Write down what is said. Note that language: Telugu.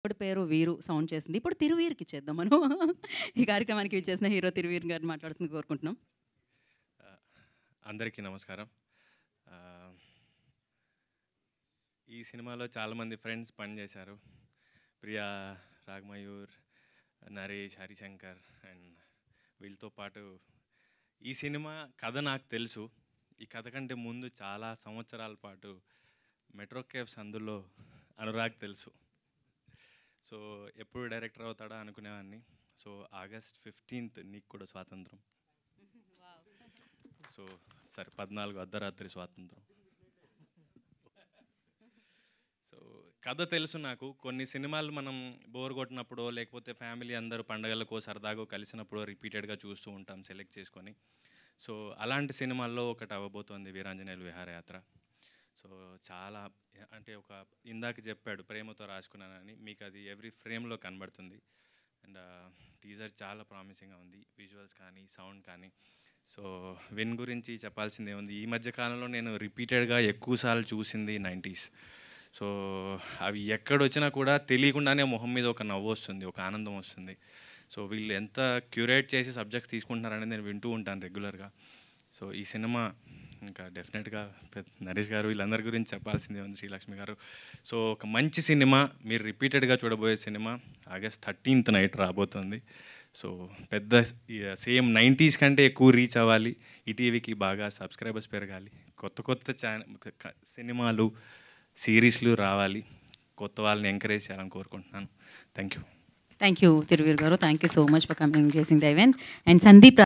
ఇప్పుడు పేరు వీరు సౌండ్ చేసింది ఇప్పుడు తిరువీరుకి ఇచ్చేద్దాం మనం ఈ కార్యక్రమానికి ఇచ్చేసిన హీరో తిరువీరు గారిని మాట్లాడుతుంది కోరుకుంటున్నాం అందరికీ నమస్కారం ఈ సినిమాలో చాలామంది ఫ్రెండ్స్ పనిచేశారు ప్రియా రాగమయూర్ నరేష్ హరిశంకర్ అండ్ వీళ్ళతో పాటు ఈ సినిమా కథ నాకు తెలుసు ఈ కథ కంటే ముందు చాలా సంవత్సరాల పాటు మెట్రో కేవ్స్ అందులో అనురాగ్ తెలుసు సో ఎప్పుడు డైరెక్టర్ అవుతాడా అనుకునేవాడిని సో ఆగస్ట్ ఫిఫ్టీన్త్ నీకు కూడా స్వాతంత్రం సో సరే పద్నాలుగు అర్ధరాత్రి స్వాతంత్రం సో కథ తెలుసు నాకు కొన్ని సినిమాలు మనం బోర్ కొట్టినప్పుడు లేకపోతే ఫ్యామిలీ అందరూ పండగలకో సరదాగో కలిసినప్పుడు రిపీటెడ్గా చూస్తూ ఉంటాం సెలెక్ట్ చేసుకొని సో అలాంటి సినిమాల్లో ఒకటి అవ్వబోతోంది వీరాంజనేయులు విహారయాత్ర సో చాలా అంటే ఒక ఇందాక చెప్పాడు ప్రేమతో రాసుకున్నానని మీకు అది ఎవ్రీ ఫ్రేమ్లో కనబడుతుంది అండ్ టీజర్ చాలా ప్రామిసింగ్గా ఉంది విజువల్స్ కానీ సౌండ్ కానీ సో విన్ గురించి చెప్పాల్సిందే ఉంది ఈ మధ్య కాలంలో నేను రిపీటెడ్గా ఎక్కువసార్లు చూసింది నైంటీస్ సో అవి ఎక్కడొచ్చినా కూడా తెలియకుండానే మొహం మీద ఒక నవ్వు వస్తుంది ఒక ఆనందం వస్తుంది సో వీళ్ళు ఎంత క్యూరేట్ చేసి సబ్జెక్ట్స్ తీసుకుంటున్నారనేది నేను వింటూ ఉంటాను రెగ్యులర్గా సో ఈ సినిమా ఇంకా డెఫినెట్గా నరేష్ గారు వీళ్ళందరి గురించి చెప్పాల్సిందే ఉంది శ్రీలక్ష్మి గారు సో ఒక మంచి సినిమా మీరు రిపీటెడ్గా చూడబోయే సినిమా ఆగస్ట్ థర్టీన్త్ నైట్ రాబోతుంది సో పెద్ద సేమ్ నైంటీస్ కంటే ఎక్కువ రీచ్ అవ్వాలి ఈటీవీకి బాగా సబ్స్క్రైబర్స్ పెరగాలి కొత్త కొత్త ఛానల్ సినిమాలు సిరీస్లు రావాలి కొత్త వాళ్ళని ఎంకరేజ్ చేయాలని కోరుకుంటున్నాను thank you thank you Thiruveer garu thank you so much for coming చేసింగ్ అండ్ సందీప్